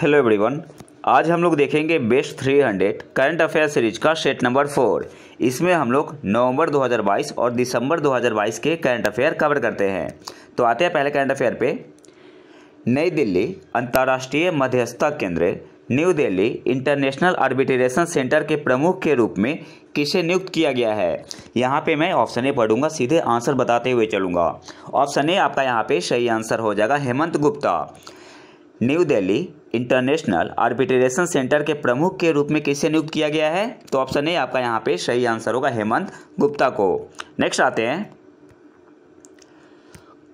Hello everyone आज हम लोग देखेंगे बेस्ट 300 करंट अफेयर सीरीज का सेट नंबर फोर इसमें हम लोग नवंबर 2022 और दिसंबर 2022 के करंट अफेयर कवर करते हैं तो आते हैं पहले करंट अफेयर पे नई दिल्ली अंतर्राष्ट्रीय मध्यस्थता केंद्र New Delhi international arbitration centre के प्रमुख के रूप में किसे नियुक्त किया गया है यहाँ पे मैं ऑप्शन ए पढ़ूंगा सीधे आंसर बताते हुए चलूँगा ऑप्शन ए आपका यहाँ पे सही आंसर हो जाएगा Hemant Gupta New Delhi international arbitration centre के प्रमुख के रूप में किसे नियुक्त किया गया है तो ऑप्शन ए आपका यहाँ पे सही आंसर होगा हेमंत गुप्ता को नेक्स्ट आते हैं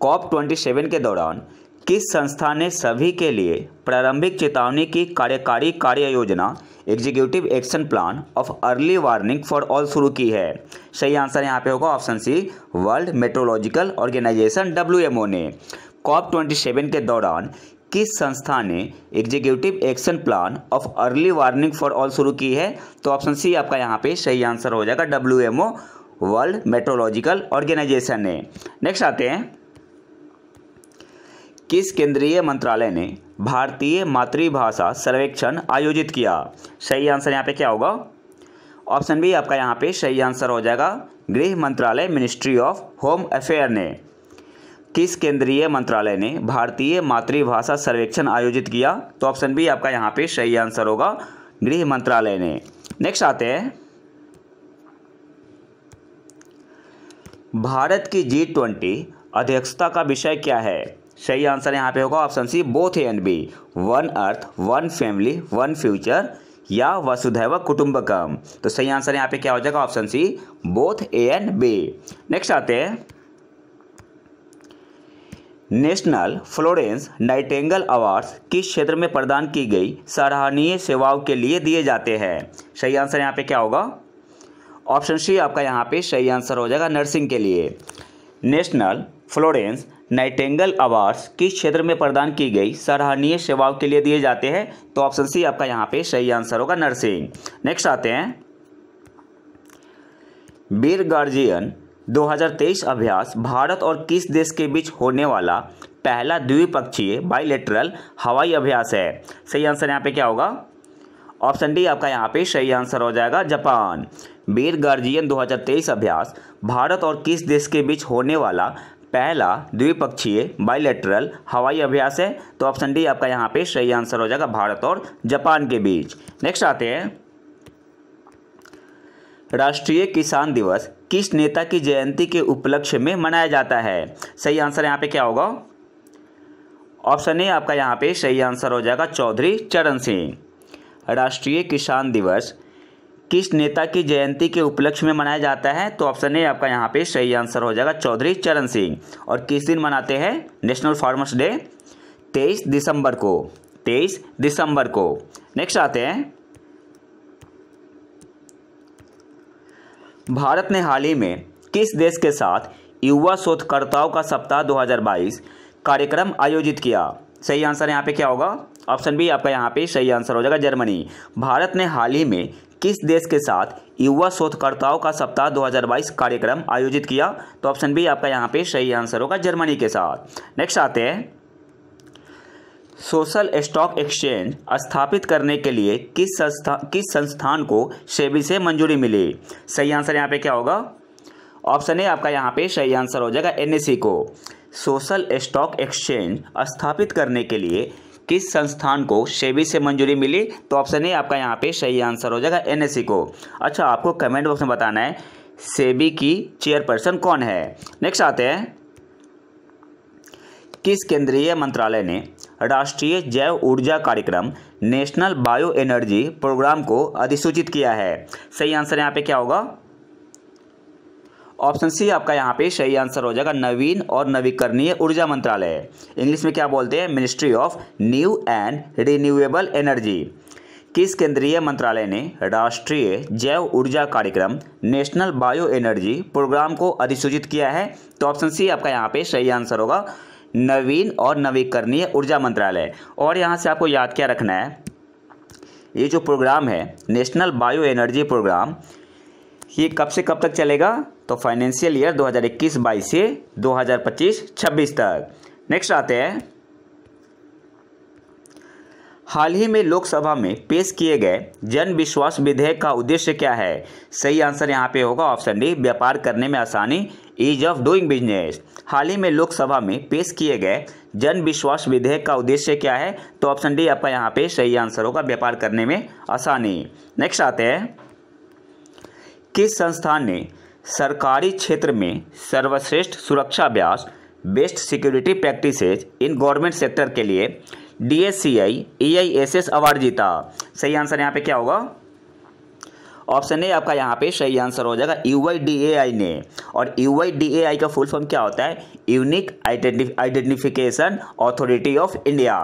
कॉप ट्वेंटी सेवन के दौरान किस संस्था ने सभी के लिए प्रारंभिक चेतावनी की कार्यकारी कार्य योजना executive action plan of early warning for all शुरू की है सही आंसर यहाँ पे होगा option C world meteorological organisation W ने कॉप 27 के दौरान किस संस्था ने executive action plan of early warning for all शुरू की है तो ऑप्शन सी आपका यहाँ पे सही आंसर हो जाएगा W M O world meteorological organisation ने नेक्स्ट आते हैं किस केंद्रीय मंत्रालय ने भारतीय मातृभाषा सर्वेक्षण आयोजित किया सही आंसर यहाँ पे क्या होगा ऑप्शन बी आपका यहाँ पे सही आंसर हो जाएगा गृह मंत्रालय मिनिस्ट्री ऑफ होम अफेयर ने किस केंद्रीय मंत्रालय ने भारतीय मातृभाषा सर्वेक्षण आयोजित किया तो ऑप्शन बी आपका यहाँ पे सही आंसर होगा गृह मंत्रालय ने नेक्स्ट आते हैं भारत की जी ट्वेंटी अध्यक्षता का विषय क्या है सही आंसर यहाँ पे होगा option C both A and B one earth one family one future या वसुधैव कुटुंबकम तो सही आंसर यहाँ पे क्या हो जाएगा option C both A and B next आते हैं नेशनल फ्लोरेंस नाइटेंगल अवार्ड्स किस क्षेत्र में प्रदान की गई सराहनीय सेवाओं के लिए दिए जाते हैं सही आंसर यहाँ पे क्या होगा ऑप्शन सी आपका यहाँ पे सही आंसर हो जाएगा नर्सिंग के लिए नेशनल फ्लोरेंस नाइटेंगल अवार्ड्स किस क्षेत्र में प्रदान की गई सराहनीय सेवाओं के लिए दिए जाते हैं तो ऑप्शन सी आपका यहाँ पे सही आंसर होगा नर्सिंग नेक्स्ट आते हैं बीर गार्जियन 2023 अभ्यास भारत और किस देश के बीच होने वाला पहला द्विपक्षीय बाइलेटरल हवाई अभ्यास है सही आंसर यहाँ पे क्या होगा ऑप्शन डी आपका यहाँ पे सही आंसर हो जाएगा जापान बीर गार्जियन 2023 अभ्यास भारत और किस देश के बीच होने वाला पहला द्विपक्षीय बाइलेटरल हवाई अभ्यास है तो ऑप्शन डी आपका यहाँ पे सही आंसर हो जाएगा भारत और जापान के बीच नेक्स्ट आते हैं राष्ट्रीय किसान दिवस किस नेता की जयंती के उपलक्ष्य में मनाया जाता है सही आंसर यहाँ पे क्या होगा ऑप्शन ए आपका यहाँ पे सही आंसर हो जाएगा चौधरी चरण सिंह राष्ट्रीय किसान दिवस किस नेता की जयंती के उपलक्ष्य में मनाया जाता है तो ऑप्शन ए आपका यहाँ पे सही आंसर हो जाएगा चौधरी चरण सिंह और किस दिन मनाते हैं नेशनल फार्मर्स डे तेईस दिसंबर को तेईस दिसंबर को नेक्स्ट आते हैं भारत ने हाल ही में किस देश के साथ युवा शोधकर्ताओं का सप्ताह 2022 कार्यक्रम आयोजित किया सही आंसर यहाँ पे क्या होगा ऑप्शन बी आपका यहाँ पे सही आंसर हो जाएगा जर्मनी भारत ने हाल ही में किस देश के साथ युवा शोधकर्ताओं का सप्ताह 2022 कार्यक्रम आयोजित किया तो ऑप्शन बी आपका यहाँ पे सही आंसर होगा जर्मनी के साथ नेक्स्ट आते हैं सोशल स्टॉक एक्सचेंज स्थापित करने के लिए किस संस्था किस संस्थान को सेबी से मंजूरी मिली सही आंसर यहाँ पे क्या होगा ऑप्शन ए आपका यहाँ पे सही आंसर हो जाएगा एनएसी को सोशल स्टॉक एक्सचेंज स्थापित करने के लिए किस संस्थान को सेबी से मंजूरी मिली तो ऑप्शन ए आपका यहाँ पे सही आंसर हो जाएगा एन को अच्छा आपको कमेंट बॉक्स में बताना है सेबी की चेयरपर्सन कौन है नेक्स्ट आते हैं किस केंद्रीय मंत्रालय ने राष्ट्रीय जैव ऊर्जा कार्यक्रम नेशनल बायो एनर्जी प्रोग्राम को अधिसूचित किया है सही आंसर यहाँ पे क्या होगा ऑप्शन सी आपका यहाँ पे सही आंसर हो जाएगा नवीन और नवीकरणीय ऊर्जा मंत्रालय इंग्लिश में क्या बोलते हैं ministry of new and renewable energy किस केंद्रीय मंत्रालय ने राष्ट्रीय जैव ऊर्जा कार्यक्रम नेशनल बायो एनर्जी प्रोग्राम को अधिसूचित किया है तो ऑप्शन सी आपका यहाँ पे सही आंसर होगा नवीन और नवीकरणीय ऊर्जा मंत्रालय और यहाँ से आपको याद क्या रखना है ये जो प्रोग्राम है नेशनल बायो एनर्जी प्रोग्राम ये कब से कब तक चलेगा तो फाइनेंशियल ईयर 2021-22 से 2025-26 तक नेक्स्ट आते हैं हाल ही में लोकसभा में पेश किए गए जन विश्वास विधेयक का उद्देश्य क्या है सही आंसर यहाँ पे होगा ऑप्शन डी व्यापार करने में आसानी ईज ऑफ डूइंग बिजनेस हाल ही में लोकसभा में पेश किए गए जन विश्वास विधेयक का उद्देश्य क्या है तो ऑप्शन डी आपका यहाँ पे सही आंसर होगा व्यापार करने में आसानी नेक्स्ट आते हैं किस संस्थान ने सरकारी क्षेत्र में सर्वश्रेष्ठ सुरक्षा अभ्यास best security practices in government sector के लिए D S C I E I S S award जीता सही आंसर यहाँ पे क्या होगा ऑप्शन ए आपका यहाँ पे सही आंसर हो जाएगा यू आई आई डी ए ने और यू आई आई डी ए का फुल फॉर्म क्या होता है unique identification authority of India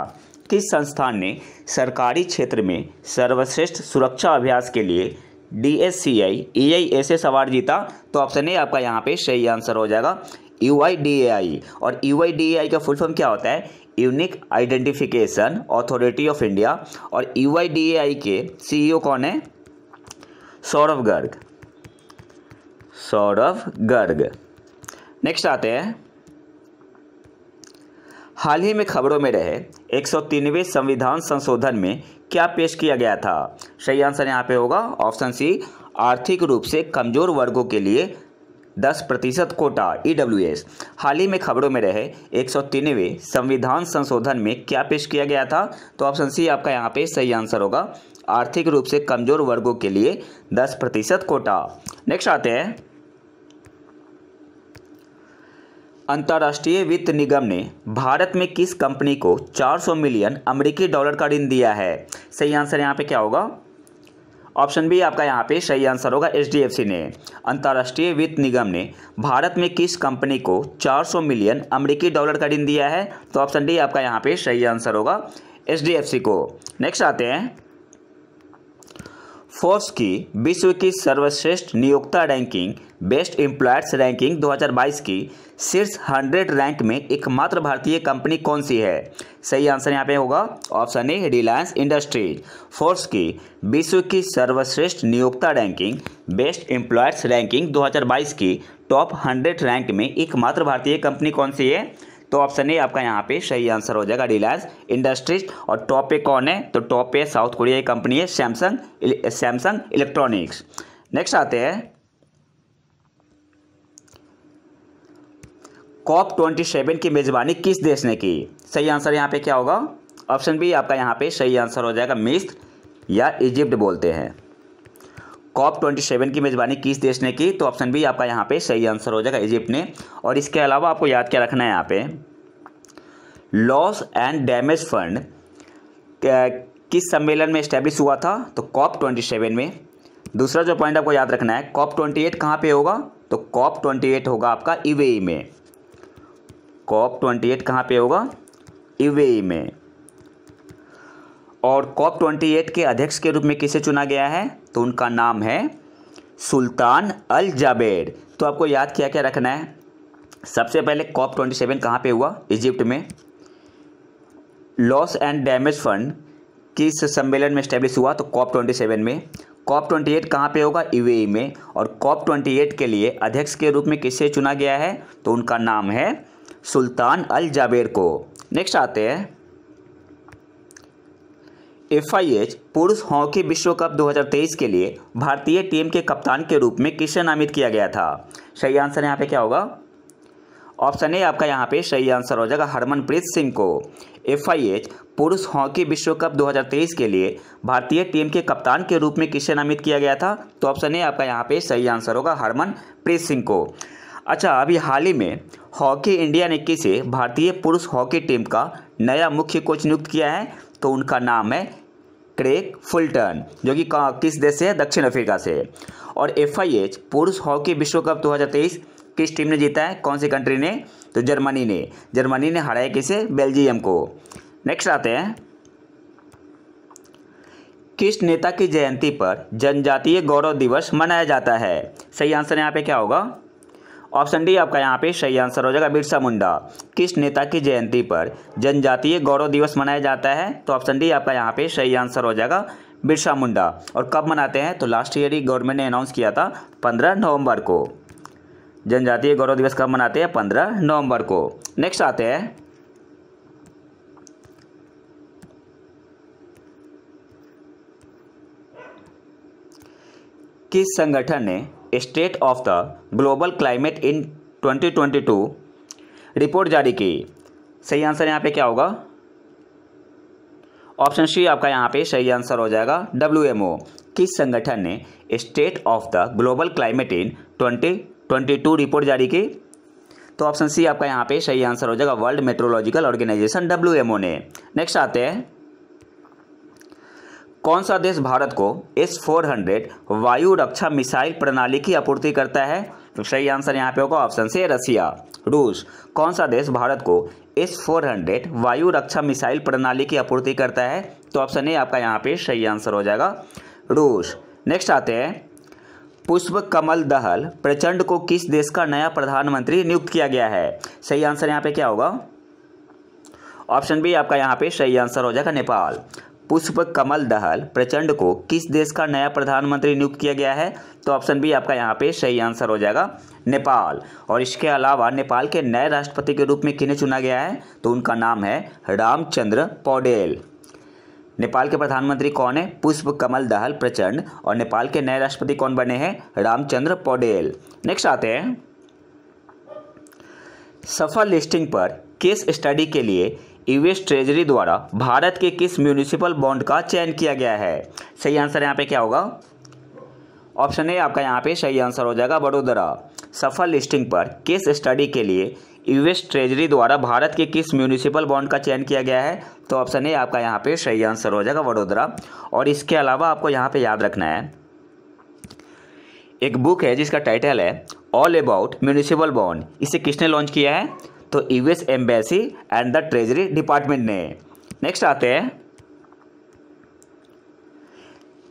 किस संस्थान ने सरकारी क्षेत्र में सर्वश्रेष्ठ सुरक्षा अभ्यास के लिए D S C I E I S S award जीता तो ऑप्शन ए आपका यहाँ पे सही आंसर हो जाएगा यू आई डी ए आई और यू आई डी ए आई का फुल फॉर्म क्या होता है unique identification authority of India और U I D A I के सी ई ओ कौन है सौरभ गर्ग सौरभ गर्ग नेक्स्ट आते हैं हाल ही में खबरों में रहे एक संविधान संशोधन में क्या पेश किया गया था सही आंसर यहाँ पे होगा ऑप्शन सी आर्थिक रूप से कमजोर वर्गों के लिए 10 प्रतिशत कोटा ई e हाल ही में खबरों में रहे एक संविधान संशोधन में क्या पेश किया गया था तो ऑप्शन सी आपका यहाँ पे सही आंसर होगा आर्थिक रूप से कमजोर वर्गों के लिए 10 प्रतिशत कोटा नेक्स्ट आते हैं अंतर्राष्ट्रीय वित्त निगम ने भारत में किस कंपनी को 400 मिलियन अमेरिकी डॉलर का ऋण दिया है सही आंसर यहाँ पे क्या होगा ऑप्शन बी आपका यहाँ पे सही आंसर होगा एच ने अंतर्राष्ट्रीय वित्त निगम ने भारत में किस कंपनी को 400 मिलियन अमेरिकी डॉलर का ऋण दिया है तो ऑप्शन डी आपका यहाँ पे सही आंसर होगा एच को नेक्स्ट आते हैं फोर्स की विश्व की सर्वश्रेष्ठ नियोक्ता रैंकिंग बेस्ट एम्प्लॉयर्स रैंकिंग 2022 की शीर्ष 100 रैंक में एकमात्र भारतीय कंपनी कौन सी है सही आंसर यहाँ पे होगा option A Reliance industries Forbes की विश्व की सर्वश्रेष्ठ नियोक्ता रैंकिंग बेस्ट एम्प्लॉयर्स रैंकिंग 2022 की टॉप 100 रैंक में एकमात्र भारतीय कंपनी कौन सी है तो ऑप्शन ए आपका यहाँ पे सही आंसर हो जाएगा रिलायंस इंडस्ट्रीज और टॉप पे कौन है तो टॉप पे साउथ कोरिया की कंपनी है सैमसंग सैमसंग इलेक्ट्रॉनिक्स नेक्स्ट आते हैं कॉप ट्वेंटी सेवन की मेजबानी किस देश ने की सही आंसर यहाँ पे क्या होगा ऑप्शन बी आपका यहाँ पे सही आंसर हो जाएगा मिस्र या इजिप्ट बोलते हैं कॉप ट्वेंटी सेवन की मेज़बानी किस देश ने की तो ऑप्शन बी आपका यहाँ पे सही आंसर हो जाएगा इजिप्ट ने और इसके अलावा आपको याद क्या रखना है यहाँ पे लॉस एंड डैमेज फंड किस सम्मेलन में स्टैब्लिश हुआ था तो कॉप ट्वेंटी सेवन में दूसरा जो पॉइंट आपको याद रखना है कॉप ट्वेंटी एट कहाँ पर होगा तो कॉप ट्वेंटी एट होगा आपका ईवेई में कॉप ट्वेंटी एट कहाँ पर होगा ईवेई में और कॉप ट्वेंटी एट के अध्यक्ष के रूप में किसे चुना गया है तो उनका नाम है सुल्तान अल जाबेर तो आपको याद क्या क्या रखना है सबसे पहले कॉप ट्वेंटी सेवन कहाँ पर हुआ इजिप्ट में लॉस एंड डैमेज फंड किस सम्मेलन में स्टैब्लिश हुआ तो कॉप ट्वेंटी सेवन में कॉप ट्वेंटी एट कहाँ पर होगा यू में और कॉप ट्वेंटी एट के लिए अध्यक्ष के रूप में किसे चुना गया है तो उनका नाम है सुल्तान अल जाबेर को नेक्स्ट आते हैं एफआईएच पुरुष हॉकी विश्व कप 2023 के लिए भारतीय टीम के कप्तान के रूप में किसे नामित किया गया था सही आंसर यहाँ पे क्या होगा ऑप्शन ए आपका यहाँ पे सही आंसर हो जाएगा हरमनप्रीत सिंह को एफआईएच पुरुष हॉकी विश्व कप 2023 के लिए भारतीय टीम के कप्तान के रूप में किसे नामित किया गया था तो ऑप्शन ए आपका यहाँ पे सही आंसर होगा हरमनप्रीत सिंह को अच्छा अभी हाल ही में हॉकी इंडिया ने किसे भारतीय पुरुष हॉकी टीम का नया मुख्य कोच नियुक्त किया है तो उनका नाम है क्रेक फुलटन जो कि किस देश से है दक्षिण अफ्रीका से और एफ आई एच पुरुष हॉकी विश्व कप दो हज़ार तेईस किस टीम ने जीता है कौन सी कंट्री ने तो जर्मनी ने जर्मनी ने हराया किसे बेल्जियम को नेक्स्ट आते हैं किस नेता की जयंती पर जनजातीय गौरव दिवस मनाया जाता है सही आंसर यहाँ पे क्या होगा ऑप्शन डी आपका यहाँ पे सही आंसर हो जाएगा बिरसा मुंडा किस नेता की जयंती पर जनजातीय गौरव दिवस मनाया जाता है तो ऑप्शन डी आपका यहाँ पे सही आंसर हो जाएगा बिरसा मुंडा और कब मनाते हैं तो लास्ट ईयर ही गवर्नमेंट ने अनाउंस किया था पंद्रह नवंबर को जनजातीय गौरव दिवस कब मनाते हैं पंद्रह नवंबर को नेक्स्ट आते हैं किस संगठन ने state of the global climate in 2022 report जारी की सही आंसर यहाँ पे क्या होगा ऑप्शन सी आपका यहाँ पे सही आंसर हो जाएगा डब्ल्यू किस संगठन ने state of the global climate in 2022 report जारी की तो ऑप्शन सी आपका यहाँ पे सही आंसर हो जाएगा वर्ल्ड मेट्रोलॉजिकल ऑर्गेनाइजेशन डब्ल्यू ने नेक्स्ट आते हैं कौन सा देश भारत को एस फोर हंड्रेड वायु रक्षा मिसाइल प्रणाली की आपूर्ति करता है तो सही आंसर यहाँ पे होगा ऑप्शन से रसिया रूस कौन सा देश भारत को एस फोर हंड्रेड वायु रक्षा मिसाइल प्रणाली की आपूर्ति करता है तो ऑप्शन ए आपका यहाँ पे सही आंसर हो जाएगा रूस नेक्स्ट आते हैं पुष्प कमल दहल प्रचंड को किस देश का नया प्रधानमंत्री नियुक्त किया गया है सही आंसर यहाँ पे क्या होगा ऑप्शन बी आपका यहाँ पे सही आंसर हो जाएगा नेपाल पुष्प कमल दहल प्रचंड को किस देश का नया प्रधानमंत्री नियुक्त किया गया है तो ऑप्शन बी आपका यहाँ पे सही आंसर हो जाएगा नेपाल और इसके अलावा नेपाल के नए राष्ट्रपति के रूप में किन्हें चुना गया है तो उनका नाम है रामचंद्र पौडेल नेपाल के प्रधानमंत्री कौन है पुष्प कमल दहल प्रचंड और नेपाल के नए राष्ट्रपति कौन बने हैं रामचंद्र पौडेल नेक्स्ट आते हैं सफल लिस्टिंग पर केस स्टडी के लिए यूएस ट्रेजरी द्वारा भारत के किस म्यूनिसिपल बॉन्ड का चयन किया गया है सही आंसर यहाँ पे क्या होगा ऑप्शन ए आपका यहाँ पे सही आंसर हो जाएगा वडोदरा सफल लिस्टिंग पर किस स्टडी के लिए यूएस ट्रेजरी द्वारा भारत के किस म्यूनिसिपल बॉन्ड का चयन किया गया है तो ऑप्शन ए आपका यहाँ पे सही आंसर हो जाएगा वडोदरा और इसके अलावा आपको यहाँ पे याद रखना है एक बुक है जिसका टाइटल है ऑल अबाउट म्यूनिसिपल बॉन्ड इसे किसने लॉन्च किया है तो US embassy and the treasury department ने नेक्स्ट आते हैं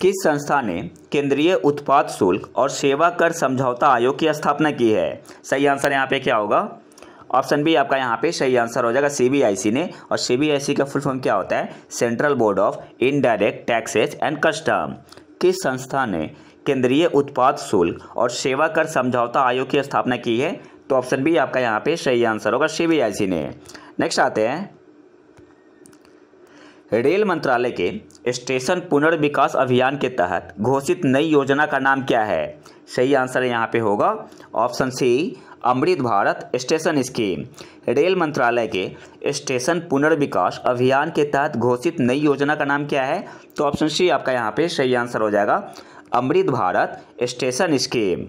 किस संस्था ने केंद्रीय उत्पाद शुल्क और सेवा कर समझौता आयोग की स्थापना की है सही आंसर यहाँ पे क्या होगा ऑप्शन बी आपका यहाँ पे सही आंसर हो जाएगा सीबीआईसी ने और सीबीआईसी का फुल फॉर्म क्या होता है central board of indirect taxes and custom किस संस्था ने केंद्रीय उत्पाद शुल्क और सेवा कर समझौता आयोग की स्थापना की है तो ऑप्शन बी आपका यहाँ पे सही आंसर होगा सीबीआईसी ने नेक्स्ट आते हैं रेल मंत्रालय के स्टेशन पुनर्विकास अभियान के तहत घोषित नई योजना का नाम क्या है सही आंसर यहाँ पे होगा option C Amrit Bharat station scheme rail मंत्रालय के स्टेशन पुनर्विकास अभियान के तहत घोषित नई योजना का नाम क्या है तो ऑप्शन सी आपका यहाँ पे सही आंसर हो जाएगा Amrit Bharat station scheme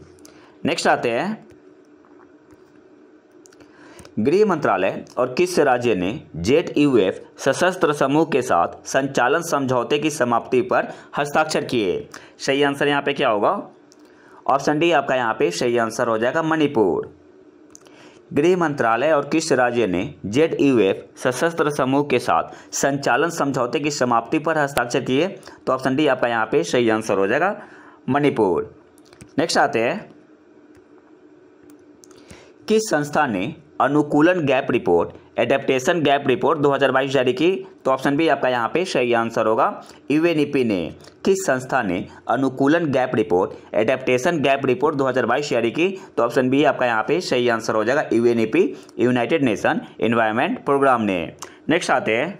next आते हैं गृह मंत्रालय और किस राज्य ने जेट यूएफ सशस्त्र समूह के साथ संचालन समझौते की समाप्ति पर हस्ताक्षर किए सही आंसर यहाँ पे क्या होगा ऑप्शन डी आपका यहाँ पे सही आंसर हो जाएगा मणिपुर गृह मंत्रालय और किस राज्य ने जेट यूएफ सशस्त्र समूह के साथ संचालन समझौते की समाप्ति पर हस्ताक्षर किए तो ऑप्शन डी आपका यहाँ पे सही आंसर हो जाएगा मणिपुर नेक्स्ट आते हैं किस संस्था ने अनुकूलन gap report adaptation gap report 2022 जारी की तो ऑप्शन बी आपका यहाँ पे सही आंसर होगा यूएनईपी ने किस संस्था ने अनुकूलन gap report adaptation gap report 2022 जारी की तो ऑप्शन बी आपका यहाँ पे सही आंसर हो जाएगा UNEP united nation environment programme ने नेक्स्ट आते हैं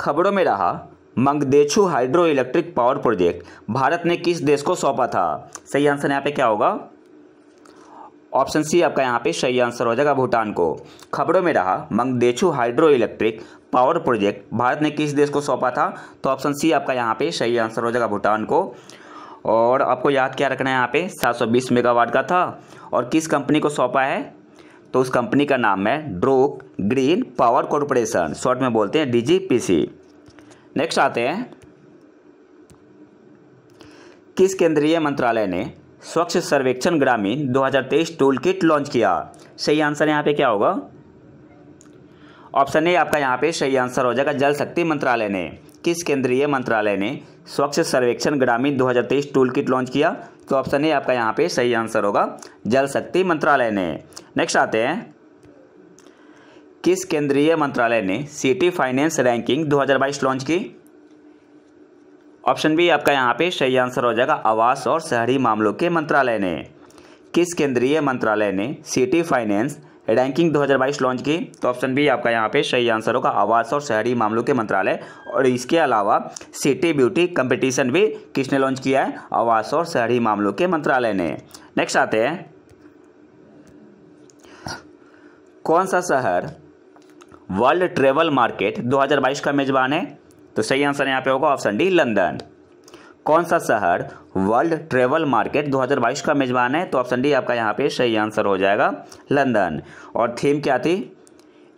खबरों में रहा Mangdechhu hydro electric power project Bharat ने किस देश को सौंपा था सही आंसर यहाँ पे क्या होगा ऑप्शन सी आपका यहाँ पे सही आंसर हो जाएगा भूटान को खबरों में रहा Mangdechhu hydro electric power project Bharat ने किस देश को सौंपा था तो ऑप्शन सी आपका यहाँ पे सही आंसर हो जाएगा भूटान को और आपको याद क्या रखना है यहाँ पे 720 मेगावाट का था और किस कंपनी को सौंपा है तो उस कंपनी का नाम है Druk green power corporation short में बोलते हैं डी नेक्स्ट आते हैं किस केंद्रीय मंत्रालय ने स्वच्छ सर्वेक्षण ग्रामीण 2023 टूल किट लॉन्च किया सही आंसर यहाँ पे क्या होगा ऑप्शन ए आपका यहाँ पे सही आंसर हो जाएगा जल शक्ति मंत्रालय ने किस केंद्रीय मंत्रालय ने स्वच्छ सर्वेक्षण ग्रामीण 2023 टूल किट लॉन्च किया तो ऑप्शन ए आपका यहाँ पे सही आंसर होगा जल शक्ति मंत्रालय ने नेक्स्ट आते हैं किस केंद्रीय मंत्रालय ने सिटी फाइनेंस रैंकिंग दो लॉन्च की ऑप्शन बी आपका यहाँ पे सही आंसर हो जाएगा आवास और शहरी मामलों के मंत्रालय ने किस केंद्रीय मंत्रालय ने सिटी फाइनेंस रैंकिंग 2022 लॉन्च की तो ऑप्शन बी आपका यहाँ पे सही आंसर होगा आवास और शहरी मामलों के मंत्रालय और इसके अलावा सिटी ब्यूटी कंपटीशन भी किसने लॉन्च किया है आवास और शहरी मामलों के मंत्रालय ने नेक्स्ट आते हैं कौन सा शहर वर्ल्ड ट्रेवल मार्केट 2022 का मेज़बान है तो सही आंसर यहाँ पे होगा ऑप्शन डी लंदन कौन सा शहर वर्ल्ड ट्रेवल मार्केट 2022 का मेज़बान है तो ऑप्शन डी आपका यहाँ पे सही आंसर हो जाएगा लंदन और थीम क्या थी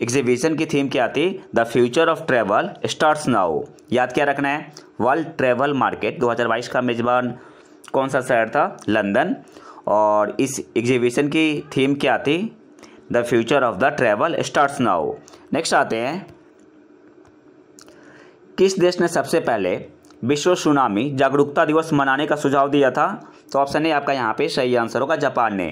एग्जीबिशन की थीम क्या थी the future of travel starts now याद क्या रखना है वर्ल्ड ट्रेवल मार्केट 2022 का मेज़बान कौन सा शहर था लंदन और इस एग्जीबिशन की थीम क्या थी the future of the travel start now next आते हैं किस देश ने सबसे पहले विश्व सुनामी जागरूकता दिवस मनाने का सुझाव दिया था तो ऑप्शन ए आपका यहाँ पे सही आंसर होगा जापान ने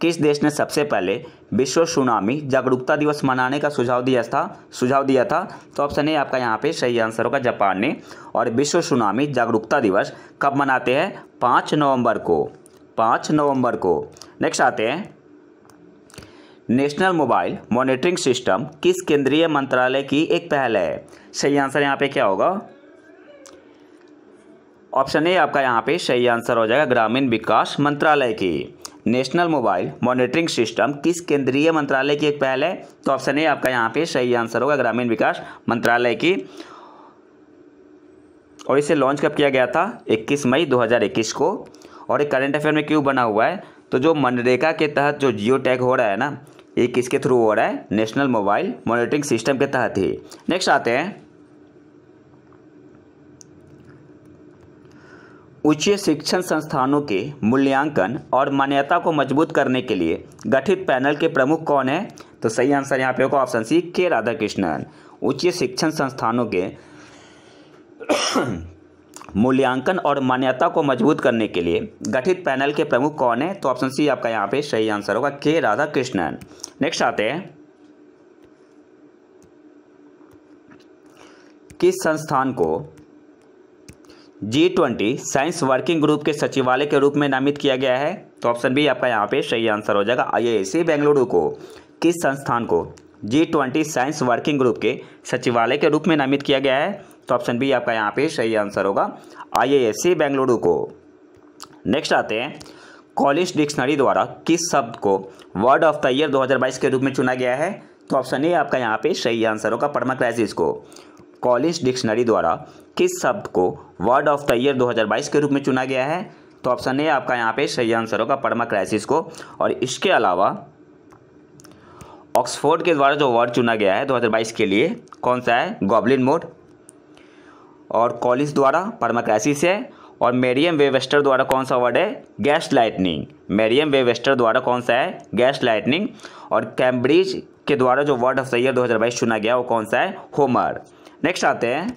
किस देश ने सबसे पहले विश्व सुनामी जागरूकता दिवस मनाने का सुझाव दिया था सुझाव दिया था तो ऑप्शन ए आपका यहाँ पे सही आंसर होगा जापान ने और विश्व सुनामी जागरूकता दिवस कब मनाते हैं पाँच नवंबर को पाँच नवंबर को नेक्स्ट आते हैं नेशनल मोबाइल मॉनिटरिंग सिस्टम किस केंद्रीय मंत्रालय की एक पहल है सही आंसर यहाँ पे क्या होगा ऑप्शन ए आपका यहाँ पे सही आंसर हो जाएगा ग्रामीण विकास मंत्रालय की नेशनल मोबाइल मॉनिटरिंग सिस्टम किस केंद्रीय मंत्रालय की एक पहल है तो ऑप्शन ए आपका यहाँ पे सही आंसर होगा ग्रामीण विकास मंत्रालय की और इसे लॉन्च कब किया गया था 21 मई 2021 को और ये करंट अफेयर में क्यों बना हुआ है तो जो मनरेगा के तहत जो जियो टैग हो रहा है ना ये किसके थ्रू हो रहा है नेशनल मोबाइल मॉनिटरिंग सिस्टम के तहत ही नेक्स्ट आते हैं उच्च शिक्षण संस्थानों के मूल्यांकन और मान्यता को मजबूत करने के लिए गठित पैनल के प्रमुख कौन है तो सही आंसर यहाँ पे होगा ऑप्शन सी के राधाकृष्णन उच्च शिक्षण संस्थानों के मूल्यांकन और मान्यता को मजबूत करने के लिए गठित पैनल के प्रमुख कौन है तो ऑप्शन सी आपका यहाँ पे सही आंसर होगा के राधा कृष्णन नेक्स्ट आते हैं किस संस्थान को G twenty science working group के सचिवालय के रूप में नामित किया गया है तो ऑप्शन बी आपका यहाँ पे सही आंसर हो जाएगा सी बेंगलुरु को किस संस्थान को G twenty science working group के सचिवालय के रूप में नामित किया गया है तो ऑप्शन बी आपका यहाँ पे सही आंसर होगा आई बेंगलुरु को नेक्स्ट आते हैं कॉलेज डिक्शनरी द्वारा किस शब्द को वर्ड ऑफ द ईयर 2022 के रूप में चुना गया है तो ऑप्शन ए आपका यहाँ पे सही आंसर होगा परमा को कॉलेज डिक्शनरी द्वारा किस शब्द को वर्ड ऑफ द ईयर 2022 के रूप में चुना गया है तो ऑप्शन ए आपका यहाँ पे सही आंसर होगा परमा क्राइसिस को और इसके अलावा ऑक्सफोर्ड के द्वारा जो वर्ड चुना गया है दो के लिए कौन सा है गॉबलिन मोड और कॉलिस द्वारा परमाक्रैसिस है और मेरियम वेवेस्टर द्वारा कौन सा वर्ड है गैस लाइटनिंग मेरियम वेवेस्टर द्वारा कौन सा है गैस लाइटनिंग और कैम्ब्रिज के द्वारा जो वर्ड ऑफ द ईयर 2022 चुना गया वो कौन सा है होमर नेक्स्ट आते हैं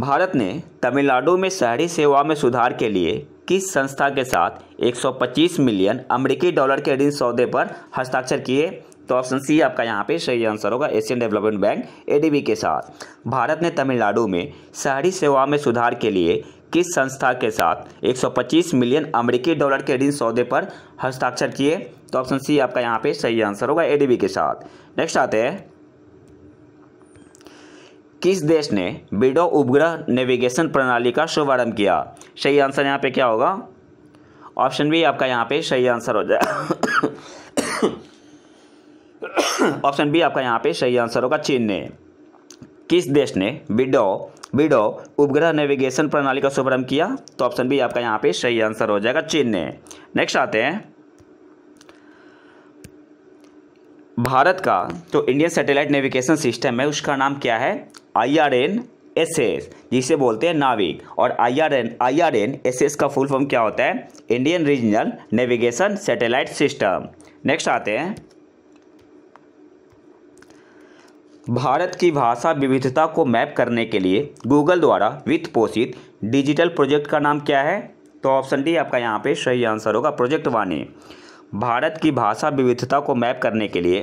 भारत ने तमिलनाडु में शहरी सेवा में सुधार के लिए किस संस्था के साथ 125 मिलियन अमेरिकी डॉलर के ऋण सौदे पर हस्ताक्षर किए तो ऑप्शन सी आपका यहाँ पे सही आंसर होगा एशियन डेवलपमेंट बैंक एडीबी के साथ भारत ने तमिलनाडु में शहरी सेवा में सुधार के लिए किस संस्था के साथ 125 मिलियन अमेरिकी डॉलर के ऋण सौदे पर हस्ताक्षर किए तो ऑप्शन सी आपका यहाँ पे सही आंसर होगा एडीबी के साथ नेक्स्ट आते हैं किस देश ने बिडो उपग्रह नेविगेशन प्रणाली का शुभारंभ किया सही आंसर यहाँ पे क्या होगा ऑप्शन बी आपका यहाँ पे सही आंसर हो जाए ऑप्शन बी आपका यहाँ पे सही आंसर होगा चीन ने किस देश ने बिडो बिडो उपग्रह नेविगेशन प्रणाली का शुभारंभ किया तो ऑप्शन बी आपका यहाँ पे सही आंसर हो जाएगा चीन ने नेक्स्ट आते हैं भारत का जो तो इंडियन सैटेलाइट नेविगेशन सिस्टम है उसका नाम क्या है I R N S S जिसे बोलते हैं नाविक और I R N I R N S S का फुल फॉर्म क्या होता है Indian regional navigation satellite system next आते हैं भारत की भाषा विविधता को मैप करने के लिए गूगल द्वारा वित्त पोषित डिजिटल प्रोजेक्ट का नाम क्या है तो ऑप्शन डी आपका यहाँ पे सही आंसर होगा प्रोजेक्ट वाणी भारत की भाषा विविधता को मैप करने के लिए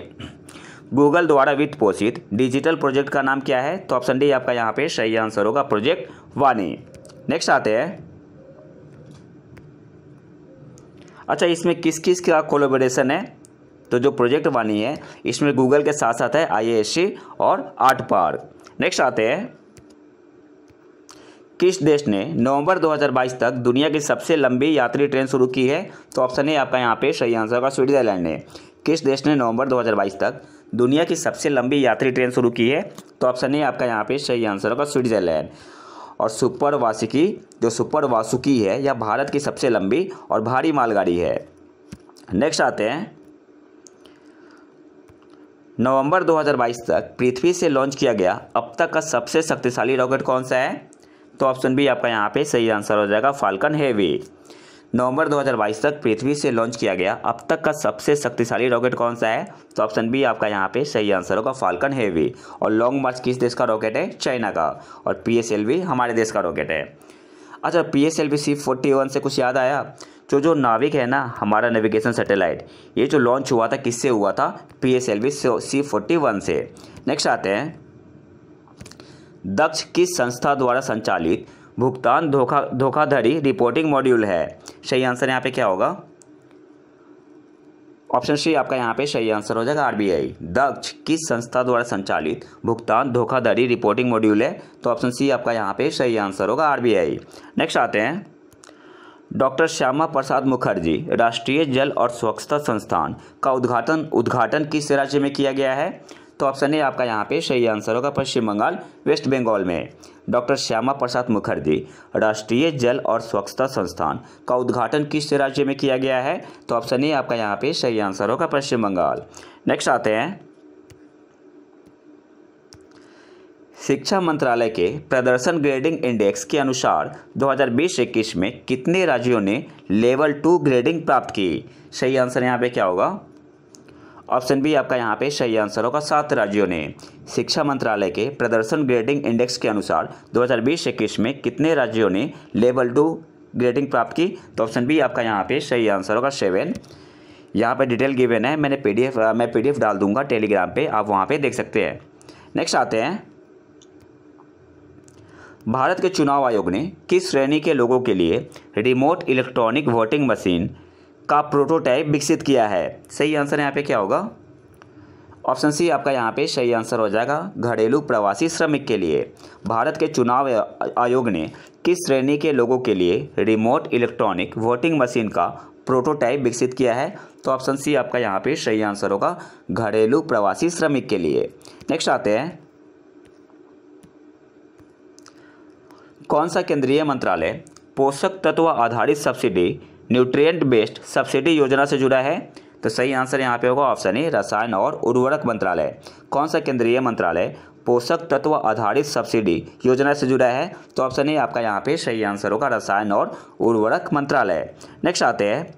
गूगल द्वारा वित्त पोषित डिजिटल प्रोजेक्ट का नाम क्या है तो ऑप्शन डी आपका यहाँ पे सही आंसर होगा प्रोजेक्ट वाणी नेक्स्ट आते हैं अच्छा इसमें किस किस का कोलोबोरेशन है तो जो प्रोजेक्ट वानी है इसमें गूगल के साथ साथ है आई और आर्ट पार्क नेक्स्ट आते हैं किस देश ने नवंबर 2022 तक दुनिया की सबसे लंबी यात्री ट्रेन शुरू की है तो ऑप्शन है आपका यहाँ पे सही आंसर होगा स्विट्जरलैंड ने किस देश ने नवंबर 2022 तक दुनिया की सबसे लंबी यात्री ट्रेन शुरू की है तो ऑप्शन है आपका यहाँ पे सही आंसर होगा स्विट्जरलैंड और सुपर वासुकी जो सुपर वासुकी है यह भारत की सबसे लंबी और भारी मालगाड़ी है नेक्स्ट आते हैं नवंबर 2022 तक पृथ्वी से लॉन्च किया गया अब तक का सबसे शक्तिशाली रॉकेट कौन सा है तो ऑप्शन बी आपका यहाँ पे सही आंसर हो जाएगा फाल्कन हेवी नवंबर 2022 तक पृथ्वी से लॉन्च किया गया अब तक का सबसे शक्तिशाली रॉकेट कौन सा है तो ऑप्शन बी आपका यहाँ पे सही आंसर होगा फाल्कन हेवी और लॉन्ग मार्च किस देश का रॉकेट है चाइना का और पी हमारे देश का रॉकेट है अच्छा P S L V C forty one से कुछ याद आया जो जो नाविक है ना हमारा नेविगेशन सैटेलाइट ये जो लॉन्च हुआ था किससे हुआ था P S L V C forty one से नेक्स्ट आते हैं दक्ष किस संस्था द्वारा संचालित भुगतान धोखा धोखाधड़ी रिपोर्टिंग मॉड्यूल है सही आंसर यहाँ पे क्या होगा ऑप्शन सी आपका यहाँ पे सही आंसर हो जाएगा आरबीआई दक्ष किस संस्था द्वारा संचालित भुगतान धोखाधड़ी रिपोर्टिंग मॉड्यूल है तो ऑप्शन सी आपका यहाँ पे सही आंसर होगा आरबीआई नेक्स्ट आते हैं डॉक्टर श्यामा प्रसाद मुखर्जी राष्ट्रीय जल और स्वच्छता संस्थान का उद्घाटन उद्घाटन किस राज्य में किया गया है तो ऑप्शन ए आपका यहाँ पे सही आंसर होगा पश्चिम बंगाल वेस्ट बंगाल में डॉक्टर श्यामा प्रसाद मुखर्जी राष्ट्रीय जल और स्वच्छता संस्थान का उद्घाटन किस राज्य में किया गया है तो ऑप्शन ए आपका यहाँ पे सही आंसर होगा पश्चिम बंगाल नेक्स्ट आते हैं शिक्षा मंत्रालय के प्रदर्शन ग्रेडिंग इंडेक्स के अनुसार 2020-21 में कितने राज्यों ने लेवल टू ग्रेडिंग प्राप्त की सही आंसर यहाँ पे क्या होगा ऑप्शन बी आपका यहाँ पे सही आंसर होगा सात राज्यों ने शिक्षा मंत्रालय के प्रदर्शन ग्रेडिंग इंडेक्स के अनुसार 2020-21 में कितने राज्यों ने लेवल टू ग्रेडिंग प्राप्त की तो ऑप्शन बी आपका यहाँ पे सही आंसर होगा सेवन यहाँ पे डिटेल गिवेन है मैंने पीडीएफ मैं पीडीएफ डाल दूंगा टेलीग्राम पे आप वहाँ पे देख सकते हैं नेक्स्ट आते हैं भारत के चुनाव आयोग ने किस श्रेणी के लोगों के लिए रिमोट इलेक्ट्रॉनिक वोटिंग मशीन का प्रोटोटाइप विकसित किया है सही आंसर यहाँ पे क्या होगा ऑप्शन सी आपका यहाँ पे सही आंसर हो जाएगा घरेलू प्रवासी श्रमिक के लिए भारत के चुनाव आयोग ने किस श्रेणी के लोगों के लिए रिमोट इलेक्ट्रॉनिक वोटिंग मशीन का प्रोटोटाइप विकसित किया है तो ऑप्शन सी आपका यहाँ पे सही आंसर होगा घरेलू प्रवासी श्रमिक के लिए नेक्स्ट आते हैं कौन सा केंद्रीय मंत्रालय पोषक तत्व आधारित सब्सिडी न्यूट्रिएंट बेस्ड सब्सिडी योजना से जुड़ा है तो सही आंसर यहाँ पे होगा ऑप्शन ए रसायन और उर्वरक मंत्रालय कौन सा केंद्रीय मंत्रालय पोषक तत्व आधारित सब्सिडी योजना से जुड़ा है तो ऑप्शन ए आपका यहाँ पे सही आंसर होगा रसायन और उर्वरक मंत्रालय नेक्स्ट आते हैं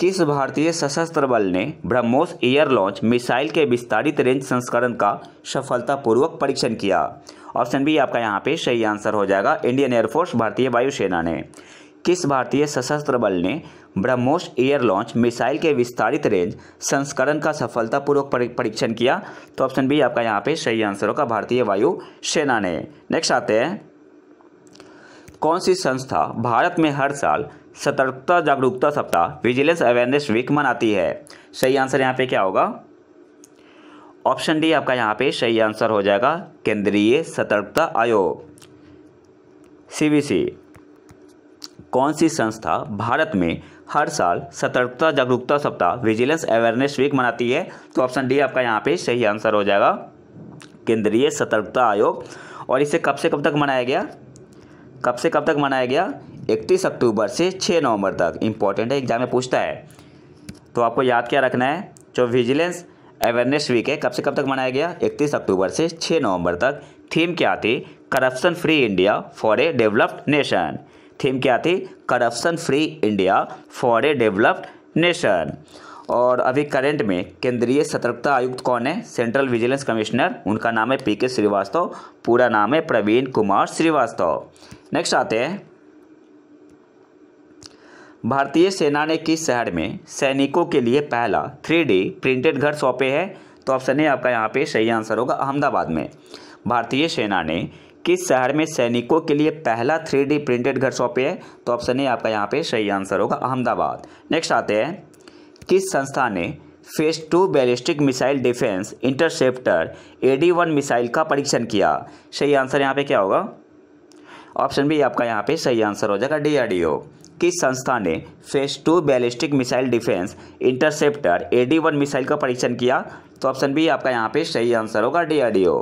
किस भारतीय सशस्त्र बल ने ब्रह्मोस एयर लॉन्च मिसाइल के विस्तारित रेंज संस्करण का सफलतापूर्वक परीक्षण किया ऑप्शन बी आपका यहाँ पे सही आंसर हो जाएगा इंडियन एयरफोर्स भारतीय वायुसेना ने किस भारतीय सशस्त्र बल ने ब्रह्मोस एयर लॉन्च मिसाइल के विस्तारित रेंज संस्करण का सफलतापूर्वक परीक्षण किया तो ऑप्शन बी आपका यहाँ पे सही आंसर होगा भारतीय वायु सेना ने नेक्स्ट आते हैं कौन सी संस्था भारत में हर साल सतर्कता जागरूकता सप्ताह विजिलेंस अवेयरनेस वीक मनाती है सही आंसर यहाँ पे क्या होगा ऑप्शन डी आपका यहाँ पे सही आंसर हो जाएगा केंद्रीय सतर्कता आयोग सीबीसी कौन सी संस्था भारत में हर साल सतर्कता जागरूकता सप्ताह विजिलेंस अवेयरनेस वीक मनाती है तो ऑप्शन डी आपका यहाँ पे सही आंसर हो जाएगा केंद्रीय सतर्कता आयोग और इसे कब से कब तक मनाया गया कब से कब तक मनाया गया इकतीस अक्टूबर से छः नवंबर तक इंपॉर्टेंट है एग्जाम में पूछता है तो आपको याद क्या रखना है जो विजिलेंस अवेयरनेस वीक है कब से कब तक मनाया गया इकतीस अक्टूबर से छः नवंबर तक थीम क्या थी corruption free India for a developed nation theme क्या थी corruption free India for a developed nation और अभी करंट में केंद्रीय सतर्कता आयुक्त कौन है सेंट्रल विजिलेंस कमिश्नर उनका नाम है पी के श्रीवास्तव पूरा नाम है प्रवीण कुमार श्रीवास्तव नेक्स्ट आते हैं भारतीय सेना ने किस शहर में सैनिकों के लिए पहला थ्री डी प्रिंटेड घर सौंपे है तो ऑप्शन ए आपका यहाँ पे सही आंसर होगा अहमदाबाद में भारतीय सेना ने किस शहर में सैनिकों के लिए पहला थ्री डी प्रिंटेड घर सौंपे है तो ऑप्शन ए आपका यहाँ पे सही आंसर होगा अहमदाबाद नेक्स्ट आते हैं किस संस्था ने phase two ballistic missile defence interceptor A D one missile का परीक्षण किया सही आंसर यहाँ पे क्या होगा ऑप्शन बी आपका यहाँ पे सही आंसर हो जाएगा डी आर डी ओ किस संस्था ने phase two ballistic missile defence interceptor A one missile का परीक्षण किया तो ऑप्शन बी आपका यहाँ पे सही आंसर होगा डी आर डी ओ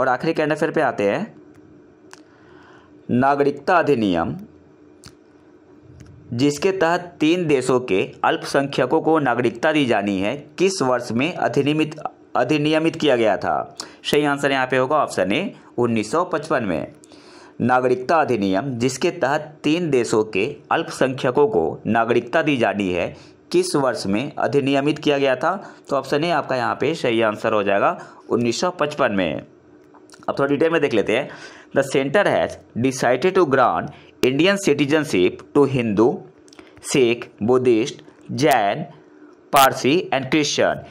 और आखिरी कैंड अफेयर पर आते हैं नागरिकता अधिनियम जिसके तहत तीन देशों के अल्पसंख्यकों को नागरिकता दी जानी है किस वर्ष में अधिनियमित अधिनियमित किया गया था सही आंसर यहाँ पे होगा ऑप्शन ए 1955 में नागरिकता अधिनियम जिसके तहत तीन देशों के अल्पसंख्यकों को नागरिकता दी जानी है किस वर्ष में अधिनियमित किया गया था तो ऑप्शन ए आपका यहाँ पे सही आंसर हो जाएगा 1955 में अब थोड़ा डिटेल में देख लेते हैं the centre has decided to grant Indian citizenship to Hindu Sikh Buddhist Jain Parsi and Christian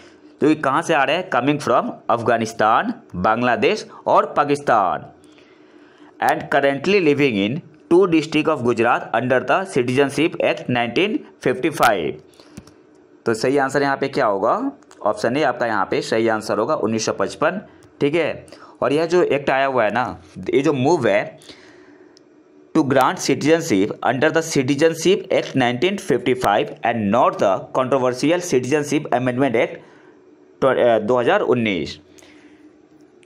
तो ये कहाँ से आ रहे हैं कमिंग फ्रॉम अफगानिस्तान बांग्लादेश और Pakistan and currently living in two district of Gujarat under the citizenship act 1955. तो सही आंसर यहाँ पे क्या होगा ऑप्शन ए आपका यहाँ पे सही आंसर होगा 1955 ठीक है और यह जो एक्ट आया हुआ है ना ये जो मूव है to grant citizenship under the citizenship act 1955 and not the controversial citizenship amendment act 2019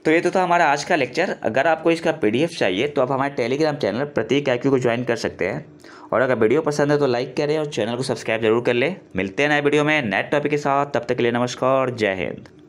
तो ये तो था हमारा आज का लेक्चर अगर आपको इसका पीडीएफ चाहिए तो आप हमारे टेलीग्राम चैनल प्रतीक आई को ज्वाइन कर सकते हैं और अगर वीडियो पसंद है तो लाइक करें और चैनल को सब्सक्राइब जरूर कर लें मिलते हैं नए वीडियो में नए टॉपिक के साथ तब तक के लिए नमस्कार जय हिंद